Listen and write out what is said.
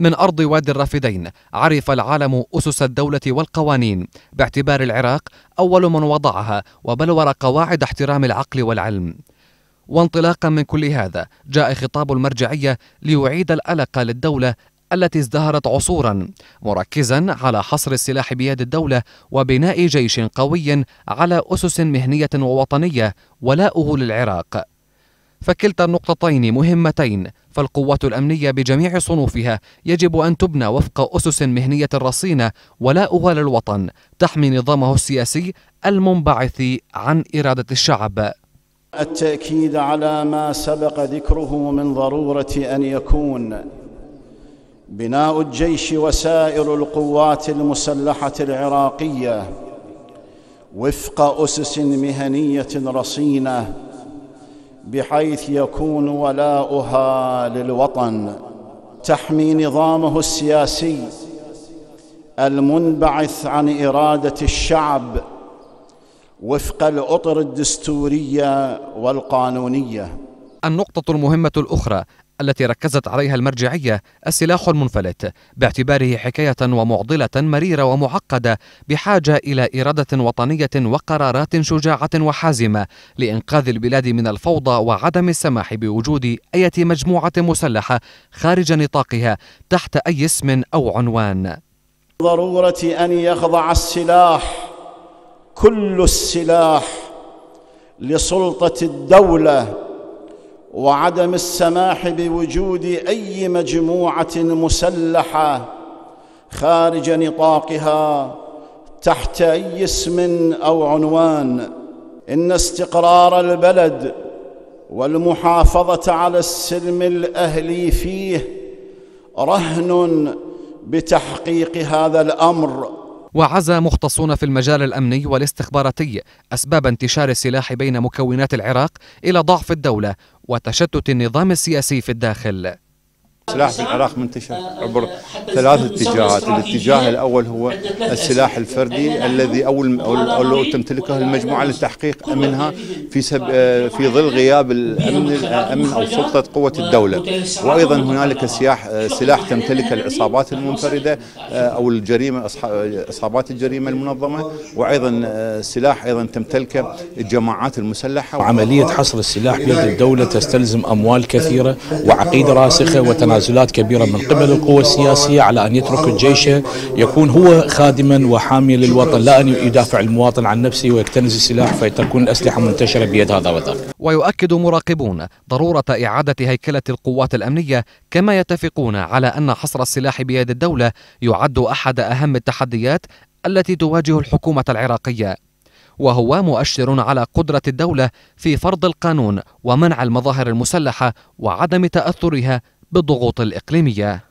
من أرض وادي الرافدين عرف العالم أسس الدولة والقوانين باعتبار العراق أول من وضعها وبلور قواعد احترام العقل والعلم وانطلاقا من كل هذا جاء خطاب المرجعية ليعيد الألق للدولة التي ازدهرت عصورا مركزا على حصر السلاح بيد الدولة وبناء جيش قوي على أسس مهنية ووطنية ولاؤه للعراق فكلتا النقطتين مهمتين فالقوات الأمنية بجميع صنوفها يجب أن تبنى وفق أسس مهنية رصينة ولاؤها للوطن تحمي نظامه السياسي المنبعث عن إرادة الشعب التأكيد على ما سبق ذكره من ضرورة أن يكون بناء الجيش وسائر القوات المسلحة العراقية وفق أسس مهنية رصينة بحيث يكون ولاؤها للوطن تحمي نظامه السياسي المنبعث عن اراده الشعب وفق الاطر الدستوريه والقانونيه النقطه المهمه الاخرى التي ركزت عليها المرجعية السلاح المنفلت باعتباره حكاية ومعضلة مريرة ومعقدة بحاجة إلى إرادة وطنية وقرارات شجاعة وحازمة لإنقاذ البلاد من الفوضى وعدم السماح بوجود أي مجموعة مسلحة خارج نطاقها تحت أي اسم أو عنوان ضرورة أن يخضع السلاح كل السلاح لسلطة الدولة وعدم السماح بوجود اي مجموعه مسلحه خارج نطاقها تحت اي اسم او عنوان ان استقرار البلد والمحافظه على السلم الاهلي فيه رهن بتحقيق هذا الامر وعزى مختصون في المجال الامني والاستخباراتي اسباب انتشار السلاح بين مكونات العراق الى ضعف الدوله وتشتت النظام السياسي في الداخل السلاح في العراق منتشر آه، آه، عبر آه، ثلاث اتجاهات، الاتجاه الاول هو السلاح الفردي يعني الذي او تمتلكه المجموعه لتحقيق امنها في سب في ظل غياب الامن الامن او سلطه قوه الدوله، وايضا هنالك سياح سلاح يعني تمتلكه العصابات المنفرده او الجريمه عصابات الجريمه المنظمه، وايضا سلاح ايضا تمتلكه الجماعات المسلحه. عمليه حصر السلاح بيد الدوله تستلزم اموال كثيره وعقيده راسخه وتنازل تنازلات كبيرة من قبل القوى السياسية على أن يترك الجيش يكون هو خادما وحاميا للوطن لا أن يدافع المواطن عن نفسه ويكتنز السلاح فتكون الأسلحة منتشرة بيد هذا وذاك ويؤكد مراقبون ضرورة إعادة هيكلة القوات الأمنية كما يتفقون على أن حصر السلاح بيد الدولة يعد أحد أهم التحديات التي تواجه الحكومة العراقية وهو مؤشر على قدرة الدولة في فرض القانون ومنع المظاهر المسلحة وعدم تأثرها بالضغوط الإقليمية